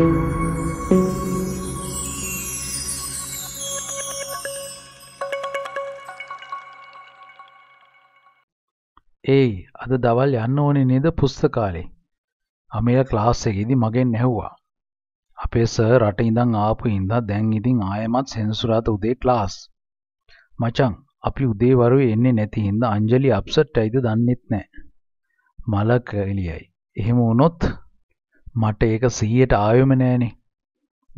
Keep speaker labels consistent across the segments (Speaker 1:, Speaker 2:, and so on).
Speaker 1: ඒයි අද දවල් යන්න ඕනේ නේද පුස්තකාලේ අමේලා ක්ලාස් එකේදී මගෙන් ඇහුවා අපේ සර් රට ඉඳන් ආපු ඉඳා දැන් ඉතින් ආයෙමත් සෙනසුරාදා උදේ ක්ලාස් මචං අපි උදේ වරුවේ එන්නේ නැති හින්දා අංජලි අප්සෙට් ඇයිද දන්නෙත් නැහැ මලක එළියයි එහෙම වුණොත් මට ඒක 100ට ආවෙම නෑනේ.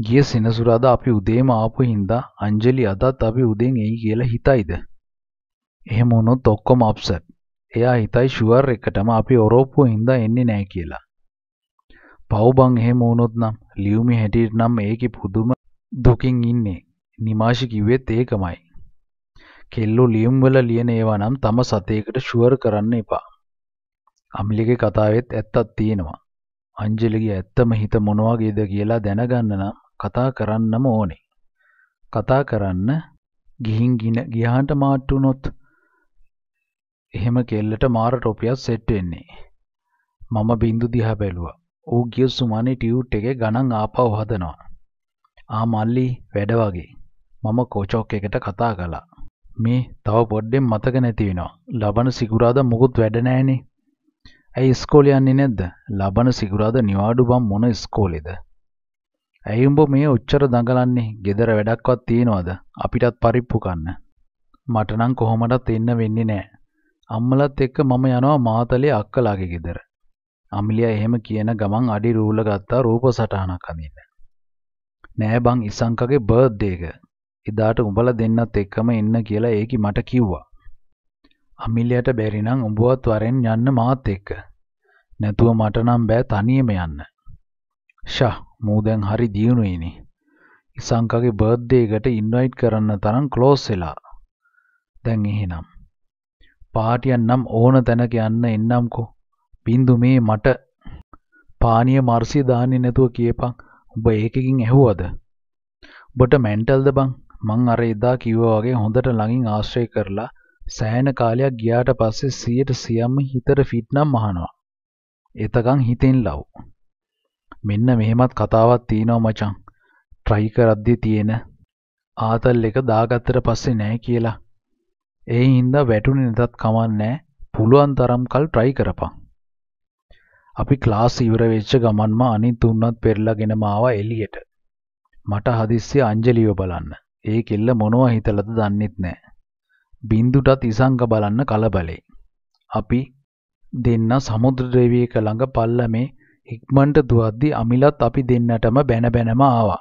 Speaker 1: ගිය සෙනසුරාදා අපි උදේම ආපු හින්දා අංජලි අදත් අපි උදෙන් එයි කියලා හිතයිද? එහෙම වුණොත් ඔක්කොම අප්සෙට්. එයා හිතයි ෂුවර් එකටම අපි ඔරෝප්පුව හින්දා එන්නේ නෑ කියලා. පව් බං එහෙම වුණොත් නම් ලියුමි හැටියට නම් ඒකේ පුදුම දුකින් ඉන්නේ. නිමාෂි කිව්වෙත් ඒකමයි. කෙල්ලෝ ලියුම් වල ලියන ඒවා නම් තම සතේකට ෂුවර් කරන්න එපා. අම්ලිගේ කතාවෙත් ඇත්තක් තියෙනවා. අංජලිගේ ඇත්තම හිත මොනවගේද කියලා දැනගන්න නම් කතා කරන්නම ඕනේ. කතා කරන්න ගිහින් ගින ගියාට මාට්ටු වුණොත් එහෙම කෙල්ලට මාර ටොපියක් සෙට් වෙන්නේ. මම බින්දු දිහා බැලුවා. ඌ ගිය සුමානේ ටියුට් එකේ ගණන් ආපහු හදනවා. ආ මල්ලි වැඩ වගේ. මම කෝචොක් එකට කතා කළා. මේ තව පොඩ්ඩෙන් මතක නැති වෙනවා. ලබන සිකුරාදා මුකුත් වැඩ නැහනේ. ඇයි ස්කෝල යන්නේ නැද්ද? ලබන සිකුරාද නිවාඩු බම් මොන ස්කෝලේද? ඇයි උඹ මේ ඔච්චර දඟලන්නේ? gedara වැඩක්වත් තියනවද? අපිටත් පරිප්පු කන්න. මට නම් කොහොමඩත් එන්න වෙන්නේ නෑ. අම්මලත් එක්ක මම යනවා මාතලේ අක්කලාගේ gedara. අමිලියා එහෙම කියන ගමන් අඩි රූල ගත්තා රූප සටහනක් අඳින්න. නෑ බං ඉසංකගේ බර්ත්ඩේ එක. එදාට උඹලා දෙන්නත් එක්කම එන්න කියලා ඒකි මට කිව්වා. අමිලයට බැරිනම් උඹවත් වරෙන් යන්න මාත් එක්ක. නැතුව මට නම් බෑ තනියම යන්න. ෂා මූ දැන් හරි දියුණුයිනේ. ඉසංකගේ බර්ත්ඩේ එකට ඉන්වයිට් කරන්න තරම් ක්ලෝස් වෙලා. දැන් එහෙනම්. පාටියක් නම් ඕන තැනක යන්න එන්නම්කෝ. බින්දු මේ මට පානීය මර්සිය දාන්නේ නැතුව කියපන්. උඹ ඒකකින් ඇහුවද? උඹට මෙන්ටල්ද බං? මං අර එදා කිව්වා වගේ හොඳට ළඟින් ආශ්‍රය කරලා සෑහෙන කාලයක් ගියාට පස්සේ 100%ම හිතට ෆිට් නම් අහනවා. එතකන් හිතෙන් ලව්. මෙන්න මෙහෙමත් කතාවක් තියෙනවා මචං. try කරද්දී තියෙන ආතල් එක දාගත්තට පස්සේ නෑ කියලා. ඒ හින්දා වැටුනේ නැතත් කමන්නේ. පුළුවන් තරම්කල් try කරපන්. අපි ක්ලාස් ඉවර වෙච්ච ගමන්ම අනිත් තුන්නත් පෙරලාගෙනම ආවා එළියට. මට හදිස්සිය අංජලිව බලන්න. ඒ කෙල්ල මොනවා හිතලද දන්නෙත් නෑ. බින්දුටත් ඉසංග බලන්න කලබලේ. අපි දෙන්න සමුද්‍රදේවියක ළඟ පල්ලමේ ඉක්මන්ට දුවද්දි අමිලත් අපි දෙන්නටම බැන බැනම ආවා.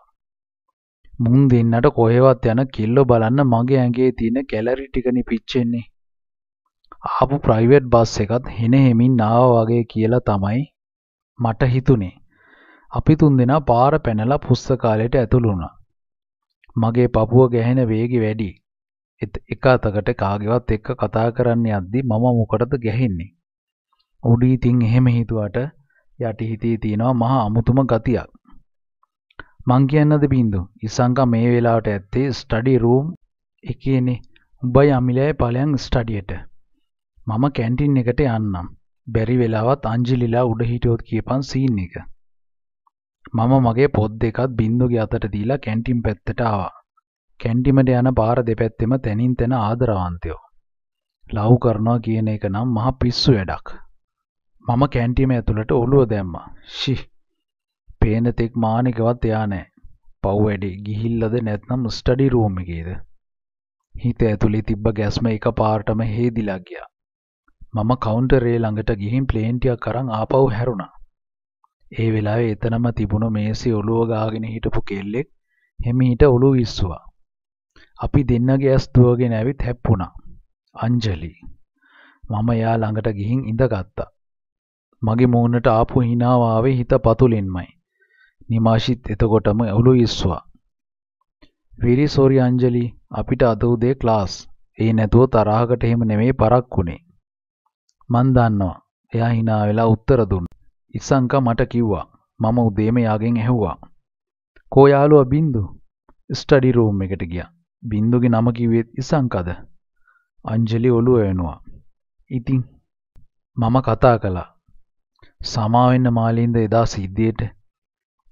Speaker 1: මුන් දෙන්නට කොහෙවත් යන කිල්ලෝ බලන්න මගේ ඇඟේ තියෙන කැලරි ටිකනි පිච්චෙන්නේ. ආපු ප්‍රයිවට් බස් එකත් හෙන හෙමින් ආවා වගේ කියලා තමයි මට හිතුනේ. අපි තුන්දෙනා පාර පැනලා පුස්තකාලයට ඇතුළු වුණා. මගේ පපුව ගැහෙන වේගෙ වැඩි. එක අතකට කාගෙවත් එක්ක කතා කරන්න යද්දි මම මොකටද ගැහෙන්නේ. උඩී තින් එහෙම හිතුවට යටි හිතේ තියෙනවා මහා අමුතුම ගතියක්. මං කියන්නද බින්දු ඉස්සංකා මේ වෙලාවට ඇත්තේ ස්ටඩි රූම් එකේනේ. උඹයි අමිලයි ඵලයන් ස්ටඩියට. මම කැන්ටින් එකට යන්නම්. බැරි වෙලාවත් අංජලිලා උඩ හිටියොත් කියපන් සීන් එක. මම මගේ පොත් දෙකත් බින්දුගේ අතට දීලා කැන්ටින් පැත්තට ආවා. කැන්ටිමට යන පාර දෙපැත්තෙම තැනින් තැන ආදරවන්තයෝ. ලව් කරනවා කියන එක නම් මහ පිස්සු වැඩක්. මම කැන්ටිම ඇතුළට ඔළුව දැම්මා. ෂි. පේන තෙක් මානිකවත් එයා නෑ. පව් වැඩි ගිහිල්ලද නැත්නම් ස්ටඩි රූම් එකේද? හිත ඇතුලේ තිබ්බ ගැස්ම එක පාරටම හේදිලා ගියා. මම කවුන්ටරේ ළඟට ගිහින් ප්ලේන්ටියක් අරන් ආපහු හැරුණා. ඒ වෙලාවේ එතනම තිබුණ මේසේ ඔළුව ගාගෙන හිටපු කෙල්ලෙක් හෙමිහිට ඔළුව විස්සුවා. අපි දෙන්නගේ ඇස් දුවගෙන ඇවිත් හැප්පුණා. අංජලි. මම එයා ළඟට ගිහින් ඉඳගත්තා. මගේ මූණට ආපු hinaව ආවේ හිත පතුලින්මයි. නිමාෂිත් එතකොටම ඔලු ඉස්සුවා. "වෙරි සෝරි අංජලි, අපිට අද උදේ ක්ලාස්. ඒ නැතුව තරහකට එහෙම නෙමෙයි පරක්කුනේ." මන් දන්නවා. එයා hina වෙලා උත්තර දුන්නා. ඉසංකා මට කිව්වා. මම උදේම යාගෙන් ඇහුවා. "කෝ යාළුවා බින්දු?" ස්ටඩි රූම් එකට ගියා. බින්දුගේ නම කිව්වෙත් ඉසංකද අංජලි ඔළුව වෙනවා ඉතින් මම කතා කළා සමාවෙන්න මාලින්ද එදා සිද්ධියට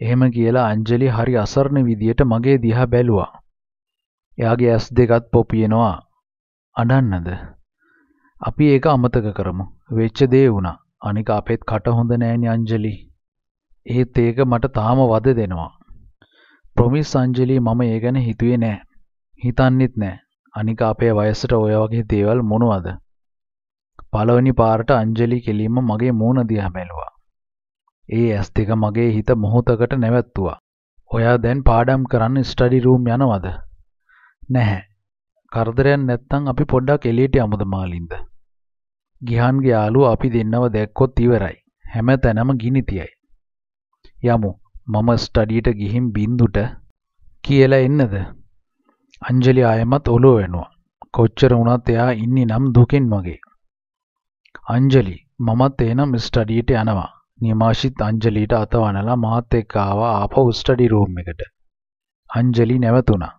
Speaker 1: එහෙම කියලා අංජලි හරි අසරණ විදියට මගේ දිහා බැලුවා එයාගේ ඇස් දෙකත් පොපියනවා අඩන්නද අපි ඒක අමතක කරමු වෙච්ච දේ වුණා අනික අපෙත් කට හොඳ නෑනි අංජලි ඒත් ඒක මට තාම වද දෙනවා ප්‍රොමිස් අංජලි මම ඒ ගැන හිතුවේ නෑ හිතන්නෙත් නෑ. අනික අපේ වයසට ඔය වගේ දේවල් මොනවද? පළවෙනි පාරට අංජලි කෙලින්ම මගේ මූණ දිහා බැලුවා. ඒ ඇස් දෙක මගේ හිත මොහොතකට නැවැත්තුවා. ඔයා දැන් පාඩම් කරන්න ස්ටඩි රූම් යනවද? නැහැ. කරදරයක් නැත්තම් අපි පොඩ්ඩක් එළියට යමුද මාලින්ද? ගිහන්ගේ යාළුවා අපි දෙන්නව දැක්කොත් ඉවරයි. හැම තැනම ගිනි තියයි. යමු. මම ස්ටඩියට ගිහින් බින්දුට කියලා එන්නද? අංජලි ආයෙමත් ඔලුව වෙනවා. කොච්චර වුණත් එයා ඉන්නේ නම් දුකෙන් වගේ. අංජලි මමත් එනම් ස්ටඩියට යනවා. නිමාෂිත් අංජලිට අතවනලා මාත් එක්ක ආවා ආපහු ස්ටඩි රූම් එකට. අංජලි නැවතුණා.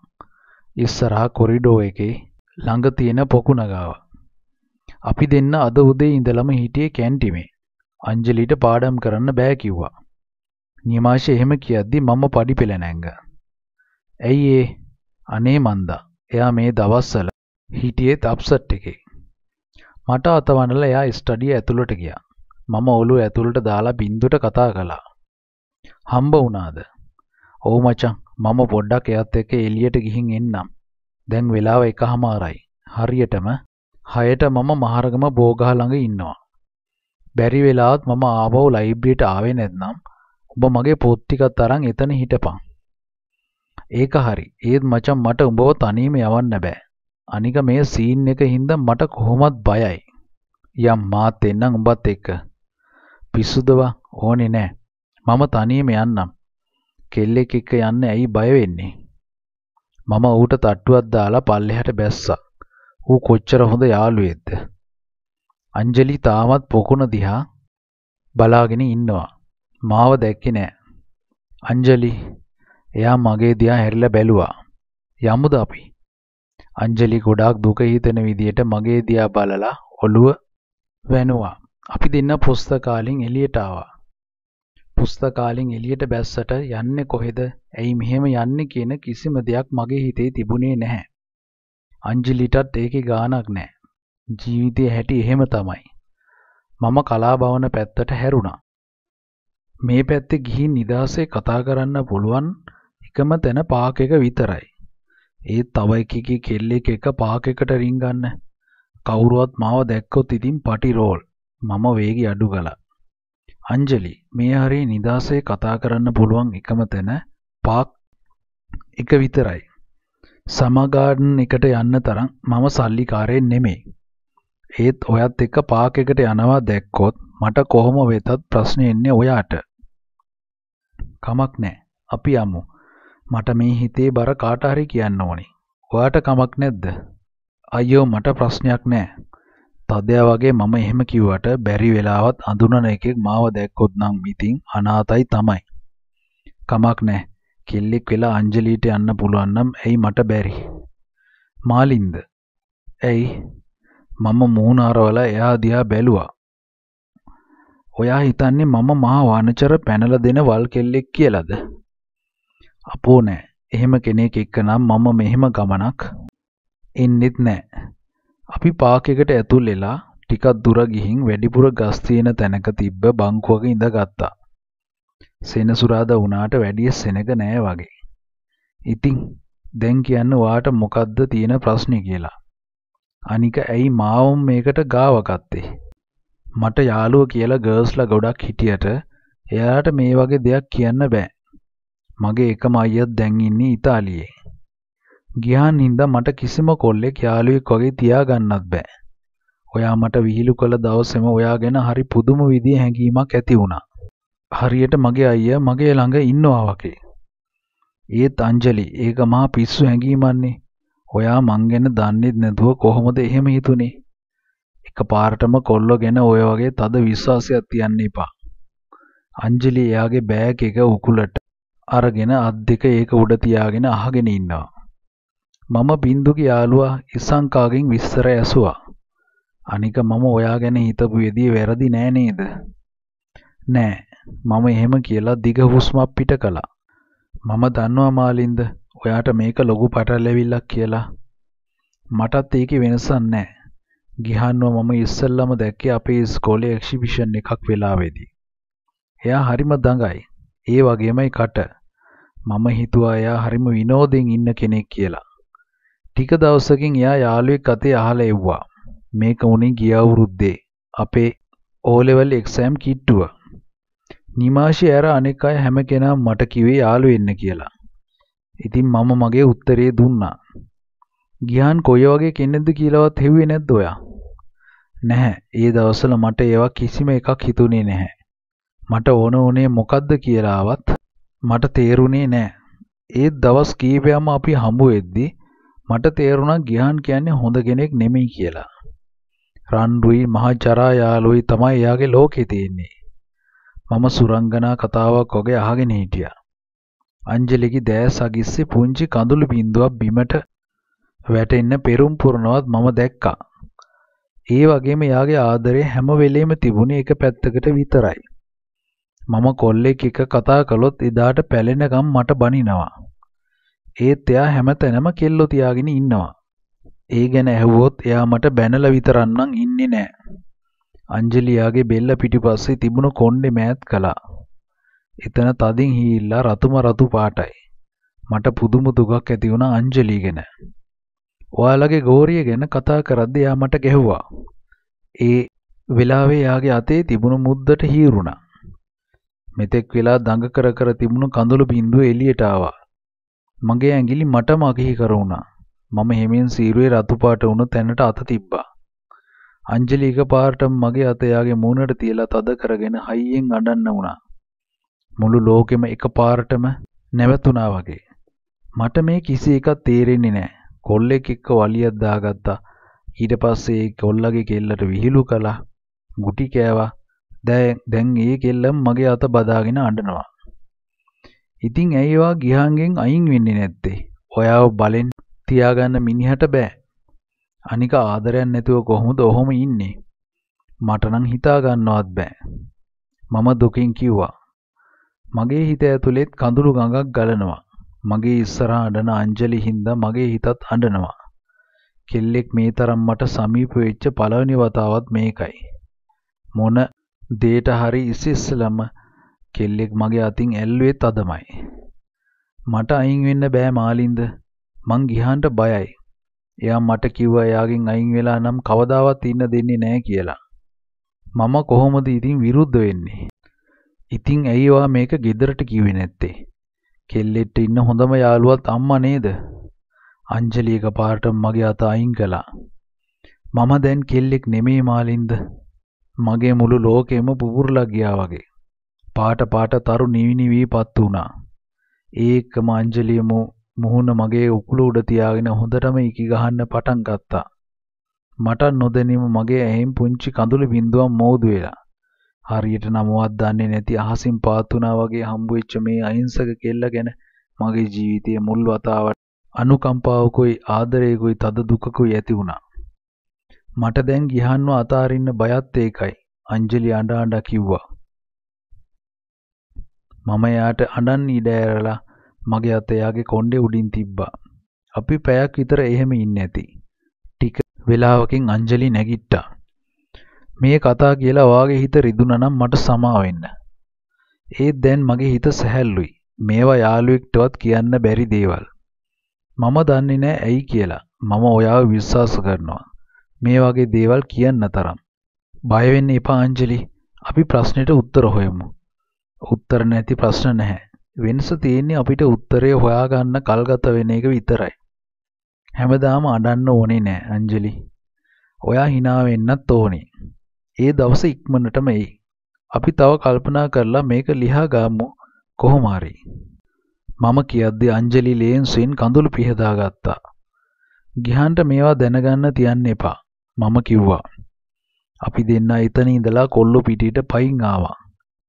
Speaker 1: ඉස්සරහා කොරිඩෝ එකේ ළඟ තියෙන පොකුණ ගාව. අපි දෙන්න අද උදේ ඉඳලම හිටියේ කැන්ටිමේ. අංජලිට පාඩම් කරන්න බෑ කිව්වා. නිමාෂ එහෙම කියද්දි මම පඩි පෙළ නැංගා. ඇයි ඒ අනේ මන්දා. එයා මේ දවස්වල හිටියෙත් අප්සට් එකේ. මට අතවනල එයා ස්ටඩිය ඇතුළට ගියා. මම ඔලු ඇතුළට දාලා බින්දුට කතා කළා. හම්බ වුණාද? ඔව් මචං මම පොඩ්ඩක් එයත් එක්ක එළියට ගිහින් එන්නම්. දැන් වෙලාව එකහමාරයි. හරියටම 6ට මම මහරගම බෝගහ ළඟ ඉන්නවා. බැරි වෙලාවත් මම ආවෝ ලයිබ්‍රරියට ආවේ නැත්නම් ඔබ මගේ පොත් ටිකක් අරන් එතන හිටපන්. ඒක හරි. ඒත් මචං මට උඹව තනියම යවන්න බෑ. අනික මේ සීන් එක හින්දා මට කොහොමත් බයයි. යම් මාත් එන්නම් උඹත් එක්ක. පිස්සුදවා ඕනේ නෑ. මම තනියම යන්නම්. කෙල්ලෙක් එක්ක යන්න ඇයි බය වෙන්නේ? මම ඌට තට්ටුවක් දාලා පල්ලෙහාට බැස්සා. ඌ කොච්චර හොඳ යාළුවෙක්ද? අංජලි තාමත් පොකුණ දිහා බලාගෙන ඉන්නවා. මාව දැක්කේ නෑ. අංජලි එයා මගේ දිහා හැරිලා බැලුවා. යමුද අපි? අංජලි ගොඩාක් දුක හිතෙන විදියට මගේ දිහා බලලා ඔළුව වැනුවා. අපි දෙන්න පුස්තකාලෙන් එළියට ආවා. පුස්තකාලෙන් එළියට බැස්සට යන්නේ කොහෙද? ඇයි මෙහෙම යන්නේ කියන කිසිම දෙයක් මගේ හිතේ තිබුණේ නැහැ. අංජලිටත් ඒකේ ගාණක් නැහැ. ජීවිතේ හැටි එහෙම තමයි. මම කලාභවන පැත්තට හැරුණා. මේ පැත්තේ ගිහින් නිදාසේ කතා කරන්න පුළුවන් එකම තැන පාක් එක විතරයි. ඒ තව එකකේ කෙල්ලෙක් එක පාක් එකට රිංගන්න. කවුරුවත් මාව දැක්කොත් ඉතින් පටි රෝල්. මම වේගي අඩු ගලා. අංජලි මේ හරිය නිදාසේ කතා කරන්න පුළුවන් එකම තැන පාක් එක විතරයි. සමගාඩන් එකට යන්න තරම් මම සල්ලිකාරයෙන් නෙමෙයි. ඒත් ඔයත් එක්ක පාක් එකට යනවා දැක්කොත් මට කොහොම වෙතත් ප්‍රශ්නේ එන්නේ ඔයාට. කමක් නෑ. අපි යමු. මට මේ හිතේ බර කාට හරි කියන්න ඕනේ. ඔයාට කමක් නැද්ද? අයියෝ මට ප්‍රශ්නයක් නෑ. තදයා වගේ මම එහෙම කිව්වට බැරි වෙලාවත් අඳුනන එකෙක් මාව දැක්කොත් නම් ඉතින් අනාතයි තමයි. කමක් නෑ. කෙල්ලෙක් වෙලා අංජලිට යන්න පුළුවන් නම් ඇයි මට බැරි? මාලින්ද. ඇයි? මම මූණ අරවලා එයා දිහා බැලුවා. ඔයා හිතන්නේ මම මහා වනචර පැනලා දෙන වල් කෙල්ලෙක් කියලාද? අපෝ නෑ එහෙම කෙනෙක් එක්ක නම් මම මෙහෙම ගමනක් එන්නෙත් නෑ. අපි පාකෙකට ඇතුල් වෙලා ටිකක් දුර ගිහින් වැඩිපුර ගස් තියෙන තැනක තිබ්බ බංකුවක ඉඳගත්තා. සෙනසුරාදා වුණාට වැඩිය සෙනග නෑ වගේ. ඉතින් දැන් කියන්න ඔයාට මොකද්ද තියෙන ප්‍රශ්නේ කියලා. අනික ඇයි මාවම් මේකට ගාව ගත්තේ? මට යාළුව කියලා ගර්ල්ස්ලා ගොඩක් හිටියට එයාට මේ වගේ දෙයක් කියන්න බෑ. මගේ එකම අයියත් දැන් ඉන්නේ ඉතාලියේ. ගියාන් හින්දා මට කිසිම කොල්ලෙක් යාළුවෙක් වගේ තියාගන්නත් බෑ. ඔයා මට විහිළු කළ දවසේම ඔයා ගැන හරි පුදුම විදිහේ හැඟීමක් ඇති වුණා. හරියට මගේ අයියා මගේ ළඟ ඉන්නවා වගේ. ඒත් අංජලි ඒක මහා පිස්සු හැඟීමන්නේ. ඔයා මං ගැන දන්නේත් නැතුව කොහොමද එහෙම හිතුනේ? එකපාරටම කොල්ලෝ ගැන ඔය වගේ තද විශ්වාසයක් තියන්න එපා. අංජලි එයාගේ බෑග් එක උකුලට අරගෙන අත් දෙක ඒක උඩ තියාගෙන අහගෙන ඉන්නවා. මම බින්දුගේ යාළුවා ඉසංකාගෙන් විස්තර ඇසුවා. අනික මම ඔයා ගැන හිතපු විදිය වැරදි නෑ නේද? නෑ. මම එහෙම කියලා දිග හුස්මක් පිට කළා. මම දන්නවා මාලින්ද ඔයාට මේක ලොකු පටලැවිල්ලක් කියලා. මටත් ඒකේ වෙනසක් නෑ. ගිහන්ව මම ඉස්සෙල්ලම දැක්කේ අපේ ඉස්කෝලේ එක්සිබිෂන් එකක් වෙලාවේදී. එයා හරිම දඟයි. ඒ වගේමයි කට. මම හිතුවා එයා හරිම විනෝදෙන් ඉන්න කෙනෙක් කියලා. ටික දවසකින් එයා යාළුවෙක් අතේ අහලා එව්වා. මේක උනේ ගිය අවුරුද්දේ අපේ O level exam කිට්ටුව. නිමාෂි ඇර අනෙක් අය හැම කෙනාම මට කිව්වේ යාළු වෙන්න කියලා. ඉතින් මම මගේ උත්තරේ දුන්නා. ගියාන් කොයි වගේ කෙනෙක්ද කියලාවත් හෙව්වේ නැද්ද ඔයා? නැහැ. ඒ දවස්වල මට ඒවා කිසිම එකක් හිතුනේ නැහැ. මට ඕන උනේ මොකද්ද කියලාවත් මට තේරුණේ නෑ. ඒත් දවස් කීපයක්ම අපි හම්බ වෙද්දි මට තේරුණා ගියාන් කියන්නේ හොඳ කෙනෙක් නෙමෙයි කියලා. රන්රුයි මහජරා යාළුවයි තමයි එයාගේ ලෝකේ තියෙන්නේ. මම සුරංගනා කතාවක් වගේ අහගෙන හිටියා. අංජලිගේ දෑස් අගිස්සේ පුංචි කඳුළු බින්දුවක් බිමට වැටෙන්න පෙරුම් පුරනවත් මම දැක්කා. ඒ වගේම යාගේ ආදරය හැම වෙලේම තිබුණේ එක පැත්තකට විතරයි. මම කොල්ලෙක් එක කතා කළොත් එදාට පැලෙනකම් මට බනිනවා. ඒත් එයා හැමතැනම කෙල්ලෝ තියාගෙන ඉන්නවා. ඒ ගැන ඇහුවොත් එයා මට බැනලා විතරන්නම් ඉන්නේ නෑ. අංජලියාගේ බෙල්ල පිටිපස්සේ තිබුණු කොණ්ඩේ මෑත් කළා. එතන තදින් හීල්ලා රතුම රතු පාටයි. මට පුදුම දුකක් ඇති වුණා අංජලි ගැන. ඔයාලගේ ගෝරිය ගැන කතා කරද්දී එයා මට ගැහුවා. ඒ වෙලාවේ එයාගේ අතේ තිබුණු මුද්දට හීරුණා. මෙතෙක් වෙලා දඟ කර කර තිබුණු කඳුළු බින්දුව එළියට ආවා. මගේ ඇඟිලි මටම අගහිකර වුණා. මම හිමින් සීරුවේ රතු පාට වුණු තැනට අත තිබ්බා. අංජලි එකපාරටම මගේ අත යාගේ මූණට තියලා තද කරගෙන හයියෙන් අඬන්න වුණා. මුළු ලෝකෙම එකපාරටම නැවතුණා වගේ. මට මේ කිසි එකක් තේරෙන්නේ නැහැ. කොල්ලෙක් එක්ක වලියක් දාගත්තා. ඊට පස්සේ ඒ කොල්ලගේ කෙල්ලට විහිළු කළා. ගුටි කෑවා. දැන් දැන් ඒ කෙල්ලම මගේ අත බදාගෙන අඬනවා. ඉතින් ඇයිවා ගිහන්ගෙන් අයින් වෙන්නේ නැත්තේ? ඔයාව බලෙන් තියාගන්න මිනිහට බෑ. අනික ආදරයක් නැතුව කොහොමද ඔහොම ඉන්නේ? මට නම් හිතා ගන්නවත් බෑ. මම දුකින් කිව්වා. මගේ හිත ඇතුලෙත් කඳුළු ගඟක් ගලනවා. මගේ ඉස්සරහා අඬන අංජලි හින්දා මගේ හිතත් අඬනවා. කෙල්ලෙක් මේ තරම් මට සමීප වෙච්ච පළවෙනි වතාවත් මේකයි. මොන දේට හරි ඉස්සෙල්ලම කෙල්ලෙක් මගේ අතින් ඇල්ලුවේ තදමයි. මට අයින් වෙන්න බෑ මාලින්ද. මං ගිහන්ට බයයි. එයා මට කිව්වා එයාගෙන් අයින් වෙලා නම් කවදාවත් ඉන්න දෙන්නේ නෑ කියලා. මම කොහොමද ඉතින් විරුද්ධ වෙන්නේ? ඉතින් ඇයි ඔයා මේක ගෙදරට කිව්වේ නැත්තේ? කෙල්ලෙට ඉන්න හොඳම යාළුවත් අම්මා නේද? අංජලි එකපාරට මගේ අත අයින් කළා. මම දැන් කෙල්ලෙක් නෙමේ මාලින්ද. මගේ මුළු ලෝකෙම පුපුරලා ගියා වගේ. පාට පාට තරු නිවිනිවි පත් වුණා. ඒකම අංජලියම මුහුණ මගේ උකුල උඩ තියාගෙන හොඳටම ඉකි ගහන්න පටන් ගත්තා. මට නොදැනීම මගේ ඇහෙන් පුංචි කඳුළු බිඳුවක් මෝදු වෙලා. හරියට නමවත් දන්නේ නැති අහසින් පාත් වුණා වගේ හම්බුෙච්ච මේ අහිංසක කෙල්ල ගැන මගේ ජීවිතයේ මුල් වතාවට අනුකම්පාවකුයි ආදරයකුයි තද දුකකුයි ඇති වුණා. මට දැන් ගිහන්ව අතාරින්න බයත් ඒකයි. අංජලි අඬ අඬ කිව්වා. මම එයාට අඬන්න ඉඩ ඇරලා මගේ අත එයාගේ කොණ්ඩේ උඩින් තිබ්බා. අපි පැයක් විතර එහෙම ඉන්න ඇති. ටික වෙලාවකින් අංජලි නැගිට්ටා. මේ කතා කියලා වාගේ හිත රිදුනනම් මට සමා වෙන්න. ඒත් දැන් මගේ හිත සැහැල්ලුයි. මේවා යාළුවෙක්ටවත් කියන්න බැරි දේවල්. මම දන්නේ නෑ ඇයි කියලා. මම ඔයාව විශ්වාස කරනවා. මේ වගේ දේවල් කියන්න තරම්. බය වෙන්න එපා අංජලි. අපි ප්‍රශ්නෙට උත්තර හොයමු. උත්තර නැති ප්‍රශ්න නැහැ. වෙනස තියෙන්නේ අපිට උත්තරේ හොයාගන්න කල්ගත වෙන එක විතරයි. හැමදාම අඬන්න ඕනේ නෑ අංජලි. ඔයා hina වෙන්නත් ඕනේ. ඒ දවස ඉක්මනටම එයි. අපි තව කල්පනා කරලා මේක ලියා ගමු කොහොම හරි. මම කියද්දි අංජලි ලේන්සෙන් කඳුළු පිහදා ගත්තා. ගිහන්ට මේවා දැනගන්න තියන්න එපා. මම කිව්වා. අපි දෙන්න එතන ඉඳලා කොල්ලු පිටියට පයින් ආවා.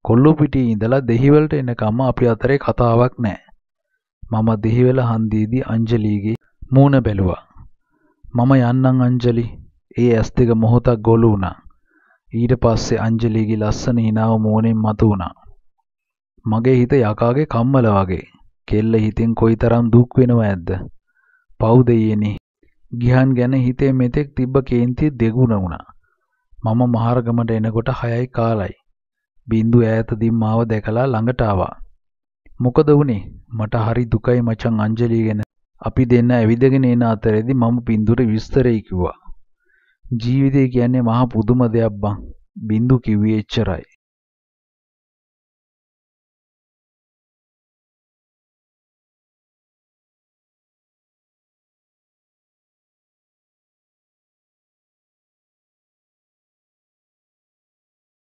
Speaker 1: කොල්ලු පිටියේ ඉඳලා දෙහිවලට එනකම්ම අපි අතරේ කතාවක් නැහැ. මම දෙහිවල හන්දියේදී අංජලිගේ මූණ බැලුවා. මම යන්නම් අංජලි. ඒ ඇස් දෙක මොහොතක් ගොළු වුණා. ඊට පස්සේ අංජලිගේ ලස්සන hinaව මූණෙන් මතු වුණා. මගේ හිත යකාගේ කම්මල වගේ. කෙල්ල හිතෙන් කොයිතරම් දුක් වෙනව ඇද්ද? පව් දෙයියනේ ගිහන් ගැන හිතේ මෙතෙක් තිබ්බ කේන්තිය දෙගුණ වුණා. මම මහරගමට එනකොට 6යි කාලයි. බින්දු ඈතදී මාව දැකලා ළඟට ආවා. මොකද වුනේ? මට හරි දුකයි මචං අංජලි ගැන. අපි දෙන්න ඇවිදගෙන එන අතරේදී මම බින්දුට විස්තරය කිව්වා. ජීවිතය කියන්නේ මහා පුදුම දෙයක් බං. බින්දු කිව්වේ එච්චරයි.